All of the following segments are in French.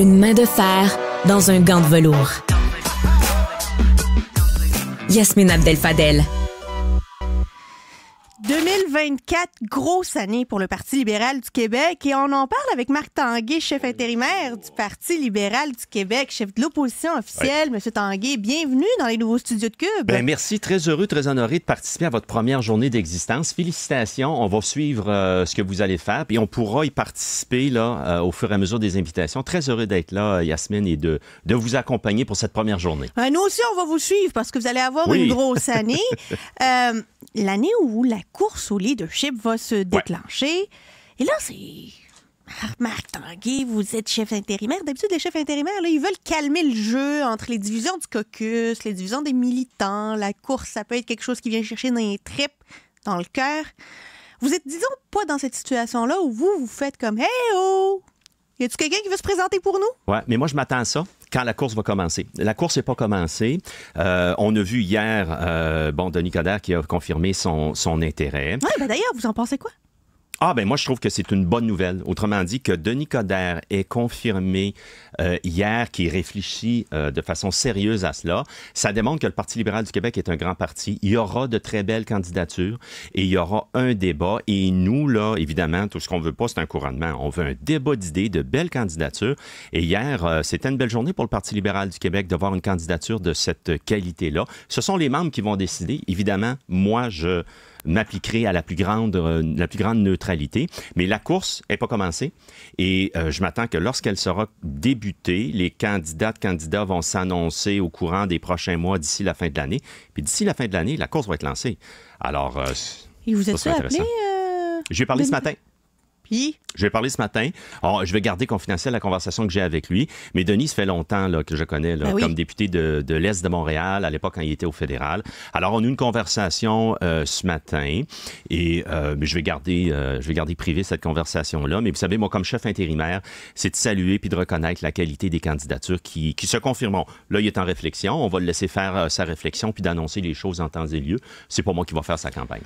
une main de fer dans un gant de velours. Yasmin Abdel Fadel. 2024, grosse année pour le Parti libéral du Québec et on en parle avec Marc Tanguay, chef intérimaire du Parti libéral du Québec, chef de l'opposition officielle. Monsieur Tanguay, bienvenue dans les nouveaux studios de Cube. Ben, merci, très heureux, très honoré de participer à votre première journée d'existence. Félicitations, on va suivre euh, ce que vous allez faire et on pourra y participer là, euh, au fur et à mesure des invitations. Très heureux d'être là, euh, Yasmine, et de, de vous accompagner pour cette première journée. nous aussi, on va vous suivre parce que vous allez avoir une grosse année. l'année où la course au leadership va se déclencher. Et là, c'est. Marc vous êtes chef intérimaire. D'habitude, les chefs intérimaires, là, ils veulent calmer le jeu entre les divisions du caucus, les divisions des militants, la course, ça peut être quelque chose qui vient chercher dans les tripes, dans le cœur. Vous êtes, disons, pas dans cette situation-là où vous, vous faites comme Hey oh, y a-tu quelqu'un qui veut se présenter pour nous? Oui, mais moi, je m'attends à ça quand la course va commencer. La course n'est pas commencée. Euh, on a vu hier, euh, bon, Denis Coderre qui a confirmé son, intérêt. Oui, ben d'ailleurs, vous en pensez quoi? Ah ben moi je trouve que c'est une bonne nouvelle. Autrement dit que Denis Coderre est confirmé euh, hier qui réfléchit euh, de façon sérieuse à cela. Ça démontre que le Parti libéral du Québec est un grand parti. Il y aura de très belles candidatures et il y aura un débat. Et nous, là, évidemment, tout ce qu'on veut pas, c'est un couronnement. On veut un débat d'idées, de belles candidatures. Et hier, euh, c'était une belle journée pour le Parti libéral du Québec d'avoir une candidature de cette qualité-là. Ce sont les membres qui vont décider. Évidemment, moi, je m'appliquerai à la plus grande, la plus grande neutralité. Mais la course n'est pas commencée et je m'attends que lorsqu'elle sera débutée, les candidates, candidats vont s'annoncer au courant des prochains mois d'ici la fin de l'année. Puis d'ici la fin de l'année, la course va être lancée. Alors. Euh, Et vous êtes euh, J'ai parlé ce matin. Je vais parler ce matin. je vais garder confidentielle la conversation que j'ai avec lui. Mais Denis, fait longtemps que je connais ben comme député de, l'Est de Montréal, à l'époque quand il était au fédéral. Alors, on a eu une conversation euh, ce matin et euh, je, vais garder, euh, je vais garder privé cette conversation-là. Mais vous savez, moi, comme chef intérimaire, c'est de saluer puis de reconnaître la qualité des candidatures qui, se confirment. Là, il est en réflexion. On va le laisser faire sa réflexion puis d'annoncer les choses en temps et lieu. C'est pas moi qui va faire sa campagne.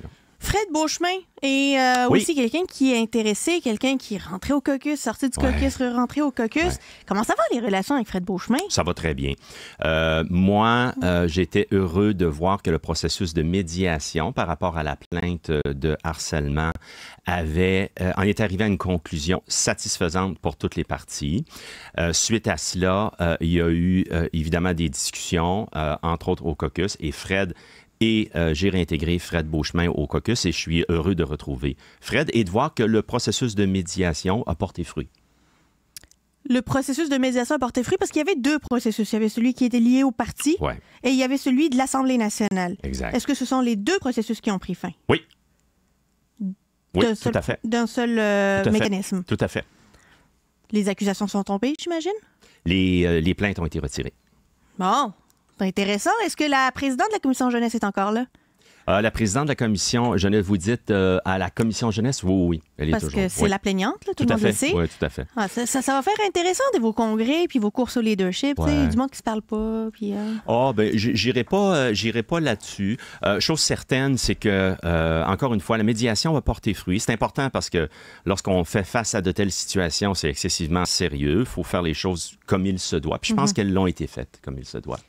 Fred Beauchemin est euh, aussi quelqu'un qui est intéressé, quelqu'un qui est rentré au caucus, sorti du caucus, caucus, rentré au caucus. Comment ça va les relations avec Fred Beauchemin? Ça va très bien. Euh, moi, euh, j'étais heureux de voir que le processus de médiation par rapport à la plainte de harcèlement avait, en est arrivé à une conclusion satisfaisante pour toutes les parties. suite à cela, il y a eu évidemment des discussions, entre autres au caucus, et Fred et euh, j'ai réintégré Fred Beauchemin au caucus et je suis heureux de retrouver Fred et de voir que le processus de médiation a porté fruit. Le processus de médiation a porté fruit parce qu'il y avait deux processus. Il y avait celui qui était lié au parti et il y avait celui de l'Assemblée nationale. Exact. Est-ce que ce sont les deux processus qui ont pris fin? Oui. Oui, tout à fait. D'un seul euh, mécanisme. Tout à fait. Les accusations sont tombées, j'imagine? Les, euh, les plaintes ont été retirées. Bon, c'est intéressant. Est-ce que la présidente de la commission jeunesse est encore là? Euh, la présidente de la commission, jeunesse, vous dites euh, à la commission jeunesse, oui, oui, elle est Parce que c'est la plaignante, tout, le monde à fait. le sait. Oui, tout à fait. Ah, ça, ça, va faire intéressant de vos congrès puis vos courses au leadership, ouais. du monde qui se parle pas. Puis, oh, ben, j'irai pas, j'irai pas là-dessus. chose certaine, c'est que encore une fois, la médiation va porter fruit. C'est important parce que lorsqu'on fait face à de telles situations, c'est excessivement sérieux. Il faut faire les choses comme il se doit. Puis je pense mhm. qu'elles l'ont été faites comme il se doit.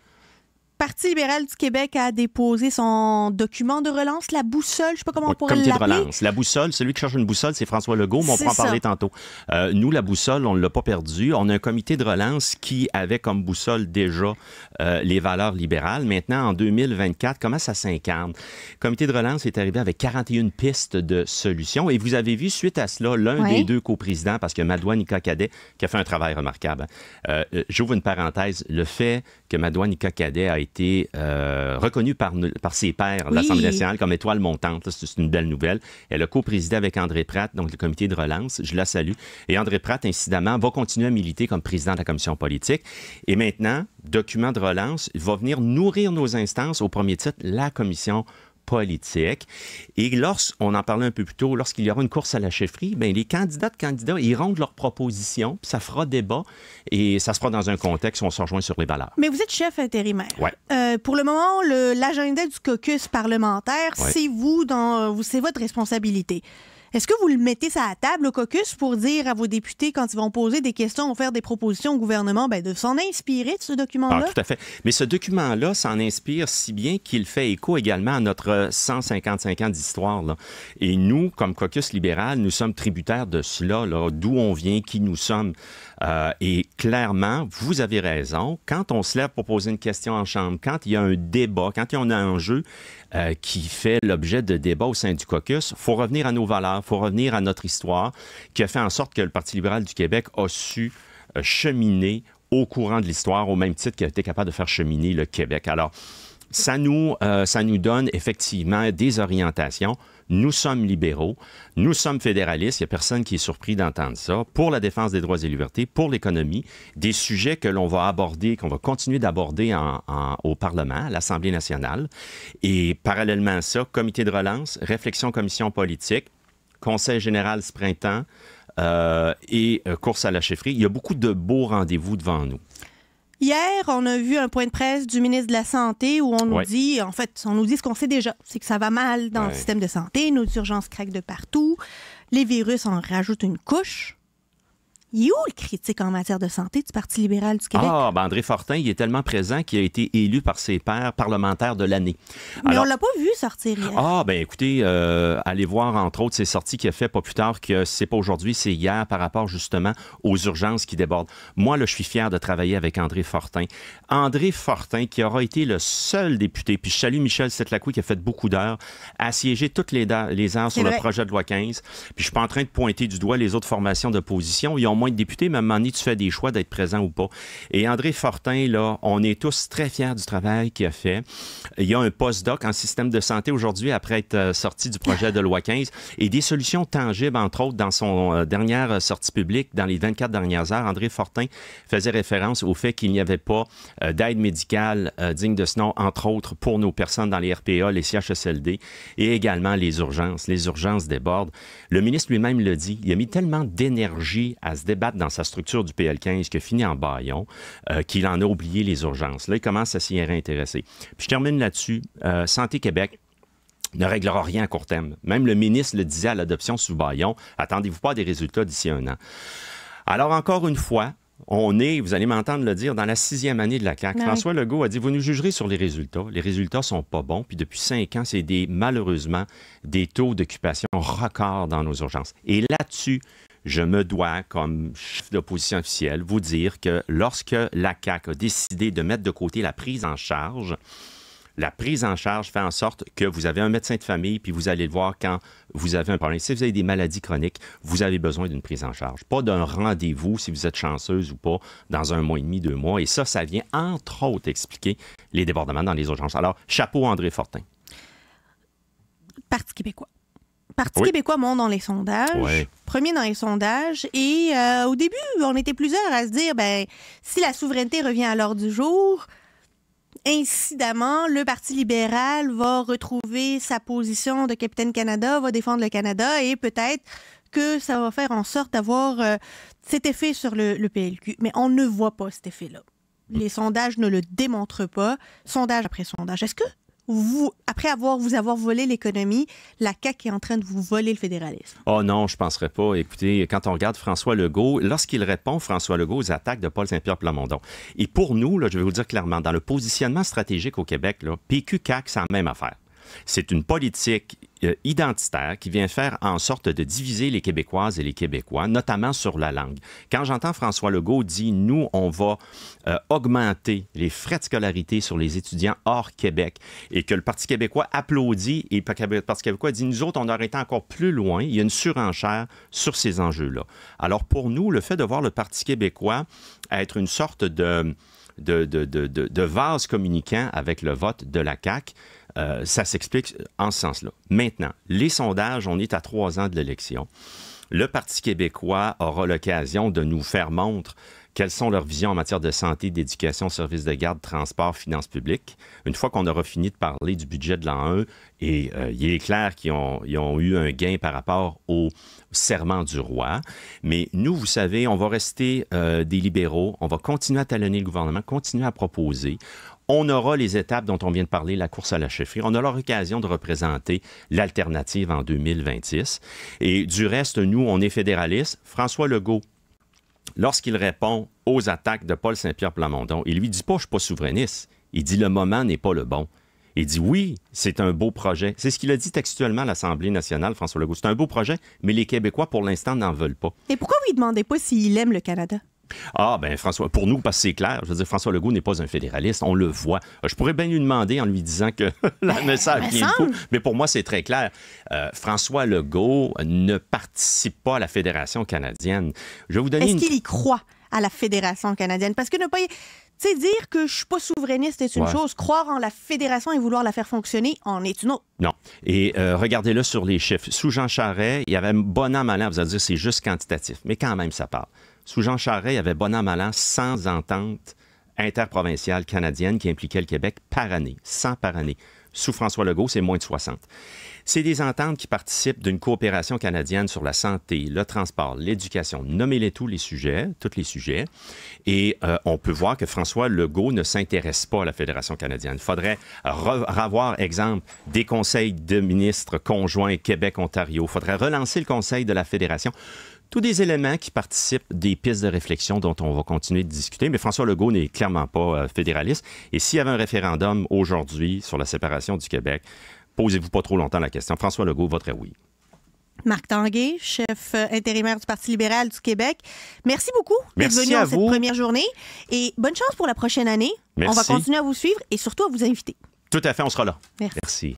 Parti libéral du Québec a déposé son document de relance, la boussole, je sais pas comment on pourrait l'appeler. Comité de relance. La boussole, celui qui cherche une boussole, c'est François Legault, mais on pourra en parler tantôt. Euh, nous, la boussole, on ne l'a pas perdue. On a un comité de relance qui avait comme boussole déjà euh, les valeurs libérales. Maintenant, en 2024, comment ça s'incarne? Le comité de relance est arrivé avec 41 pistes de solutions. Et vous avez vu, suite à cela, l'un des deux coprésidents, parce que Madouane Nika Cadet, qui a fait un travail remarquable, hein, euh, j'ouvre une parenthèse, le fait que Madouane Nika Cadet a été été euh, reconnue par, ses pairs, l'Assemblée nationale, comme étoile montante. C'est une belle nouvelle. Elle a co-présidé avec André Pratt, donc le comité de relance. Je la salue. Et André Pratt, incidemment, va continuer à militer comme président de la commission politique. Et maintenant, document de relance, il va venir nourrir nos instances, au premier titre, la commission politique politique. Et lorsqu'on en parlait un peu plus tôt, lorsqu'il y aura une course à la chefferie, bien, les candidats de candidats, ils rendent leurs propositions, ça fera débat et ça se fera dans un contexte où on se rejoint sur les valeurs. Mais vous êtes chef intérimaire. Euh, pour le moment, l'agenda du caucus parlementaire, c'est vous, dans, euh, c'est votre responsabilité. Est-ce que vous le mettez ça à table au caucus pour dire à vos députés, quand ils vont poser des questions ou faire des propositions au gouvernement, ben, de s'en inspirer de ce document-là? Ah, tout à fait. Mais ce document-là s'en inspire si bien qu'il fait écho également à notre 155 ans d'histoire. Et nous, comme caucus libéral, nous sommes tributaires de cela, d'où on vient, qui nous sommes. Euh, et clairement, vous avez raison, quand on se lève pour poser une question en chambre, quand il y a un débat, quand il y a un enjeu, euh, qui fait l'objet de débats au sein du caucus, il faut revenir à nos valeurs, il faut revenir à notre histoire, qui a fait en sorte que le Parti libéral du Québec a su euh, cheminer au courant de l'histoire, au même titre qu'il a été capable de faire cheminer le Québec. Alors, ça nous, euh, ça nous donne effectivement des orientations. Nous sommes libéraux, nous sommes fédéralistes, il n'y a personne qui est surpris d'entendre ça, pour la défense des droits et libertés, pour l'économie, des sujets que l'on va aborder, qu'on va continuer d'aborder au Parlement, à l'Assemblée nationale. Et parallèlement à ça, comité de relance, réflexion commission politique, conseil général ce printemps euh, et euh, course à la chefferie. Il y a beaucoup de beaux rendez-vous devant nous. Hier, on a vu un point de presse du ministre de la Santé où on nous dit, en fait, on nous dit ce qu'on sait déjà, c'est que ça va mal dans le système de santé, nos urgences craquent de partout, les virus en rajoutent une couche. Il est où le critique en matière de santé du Parti libéral du Québec? Ah, ben André Fortin, il est tellement présent qu'il a été élu par ses pairs parlementaires de l'année. Mais Alors... on l'a pas vu sortir hier. Ah, ben écoutez, euh, allez voir entre autres ses sorties qu'il a fait pas plus tard que c'est pas aujourd'hui, c'est hier par rapport justement aux urgences qui débordent. Moi, là, je suis fier de travailler avec André Fortin. André Fortin, qui aura été le seul député, puis je salue Michel Setlacou qui a fait beaucoup d'heures, à siéger toutes les, heures sur le projet de loi 15. Puis je suis pas en train de pointer du doigt les autres formations d'opposition. Ils ont moins moins de députés, mais à un moment donné, tu fais des choix d'être présent ou pas. Et André Fortin, là, on est tous très fiers du travail qu'il a fait. Il y a un postdoc en système de santé aujourd'hui après être euh, sorti du projet de loi 15 et des solutions tangibles, entre autres, dans son euh, dernière euh, sortie publique, dans les 24 dernières heures, André Fortin faisait référence au fait qu'il n'y avait pas d'aide médicale digne de ce nom, entre autres, pour nos personnes dans les RPA, les CHSLD et également les urgences. Les urgences débordent. Le ministre lui-même le dit, il a mis tellement d'énergie à se débattre dans sa structure du PL15 qui a fini en baillon, euh, qu'il en a oublié les urgences. Là, il commence à s'y réintéresser. Puis je termine là-dessus. Euh, Santé Québec, ne réglera rien à court terme. Même le ministre le disait à l'adoption sous Baillon. attendez-vous pas des résultats d'ici un an. Alors encore une fois, on est, vous allez m'entendre le dire, dans la sixième année de la CAQ. Ah François Legault a dit, vous nous jugerez sur les résultats. Les résultats sont pas bons. Puis depuis cinq ans, c'est des, malheureusement, des taux d'occupation records dans nos urgences. Et là-dessus, je me dois, comme chef d'opposition officielle, vous dire que lorsque la CAQ a décidé de mettre de côté la prise en charge, la prise en charge fait en sorte que vous avez un médecin de famille, puis vous allez le voir quand vous avez un problème. Si vous avez des maladies chroniques, vous avez besoin d'une prise en charge. Pas d'un rendez-vous, si vous êtes chanceuse ou pas, dans un mois et demi, deux mois. Et ça, ça vient entre autres expliquer les débordements dans les urgences. Alors, chapeau André Fortin. Parti québécois. Parti québécois monte dans les sondages. Premier dans les sondages. Et euh, au début, on était plusieurs à se dire, ben, si la souveraineté revient à l'ordre du jour, incidemment, le Parti libéral va retrouver sa position de capitaine Canada, va défendre le Canada et peut-être que ça va faire en sorte d'avoir euh, cet effet sur le, PLQ. Mais on ne voit pas cet effet-là. Les sondages ne le démontrent pas, sondage après sondage. Est-ce que vous, après avoir vous avoir volé l'économie, la CAQ est en train de vous voler le fédéralisme? Oh non, je ne penserais pas. Écoutez, quand on regarde François Legault, lorsqu'il répond, François Legault, aux attaques de Paul Saint-Pierre Plamondon. Et pour nous, je vais vous dire clairement, dans le positionnement stratégique au Québec, PQ-CAQ, c'est la même affaire. C'est une politique euh, identitaire qui vient faire en sorte de diviser les Québécoises et les Québécois, notamment sur la langue. Quand j'entends François Legault dire « nous, on va euh, augmenter les frais de scolarité sur les étudiants hors Québec et que le Parti québécois applaudit et le Parti québécois dit nous autres, on aurait été encore plus loin. Il y a une surenchère sur ces enjeux-là. Alors pour nous, le fait de voir le Parti québécois être une sorte de, vase communicant avec le vote de la CAQ, euh, ça s'explique en ce sens-là. Maintenant, les sondages, on est à trois ans de l'élection. Le Parti québécois aura l'occasion de nous faire montre quelles sont leurs visions en matière de santé, d'éducation, services de garde, transport, finances publiques. Une fois qu'on aura fini de parler du budget de l'an 1, et euh, il est clair qu'ils ont, eu un gain par rapport au serment du roi. Mais nous, vous savez, on va rester euh, des libéraux, on va continuer à talonner le gouvernement, continuer à proposer on aura les étapes dont on vient de parler, la course à la chefferie. On a l'occasion de représenter l'alternative en 2026. Et du reste, nous, on est fédéralistes. François Legault, lorsqu'il répond aux attaques de Paul Saint-Pierre Plamondon, il lui dit pas « je suis pas souverainiste ». Il dit « le moment n'est pas le bon ». Il dit oui, c'est un beau projet. C'est ce qu'il a dit textuellement à l'Assemblée nationale, François Legault. C'est un beau projet, mais les Québécois, pour l'instant, n'en veulent pas. Et pourquoi vous ne demandez pas s'il aime le Canada? Ah, ben François, pour nous, parce c'est clair, je veux dire, François Legault n'est pas un fédéraliste, on le voit. Je pourrais bien lui demander en lui disant que la message vient mais pour moi, c'est très clair. Euh, François Legault ne participe pas à la Fédération canadienne. Je vais vous donner. Est-ce qu'il y croit à la Fédération canadienne? Parce que ne pas Tu sais, dire que je suis pas souverainiste est une chose, croire en la fédération et vouloir la faire fonctionner en est une autre. Non. Et euh, regardez-le sur les chiffres. Sous Jean Charest, il y avait bon an, mal vous allez dire, c'est juste quantitatif. Mais quand même, ça parle. Sous Jean Charest, il y avait bon an, mal an, 100 ententes interprovinciales canadiennes qui impliquaient le Québec par année, 100 par année. Sous François Legault, c'est moins de 60. C'est des ententes qui participent d'une coopération canadienne sur la santé, le transport, l'éducation. Nommez-les tous les sujets, tous les sujets. Et euh, on peut voir que François Legault ne s'intéresse pas à la Fédération canadienne. Il faudrait avoir, exemple, des conseils de ministres conjoints Québec-Ontario. Il faudrait relancer le conseil de la Fédération tous des éléments qui participent des pistes de réflexion dont on va continuer de discuter. Mais François Legault n'est clairement pas euh, fédéraliste. Et s'il y avait un référendum aujourd'hui sur la séparation du Québec, posez-vous pas trop longtemps la question. François Legault voterait oui. Marc Tanguay, chef euh, intérimaire du Parti libéral du Québec. Merci beaucoup d'être venu à cette première journée et bonne chance pour la prochaine année. On va continuer à vous suivre et surtout à vous inviter. Tout à fait, on sera là. Merci.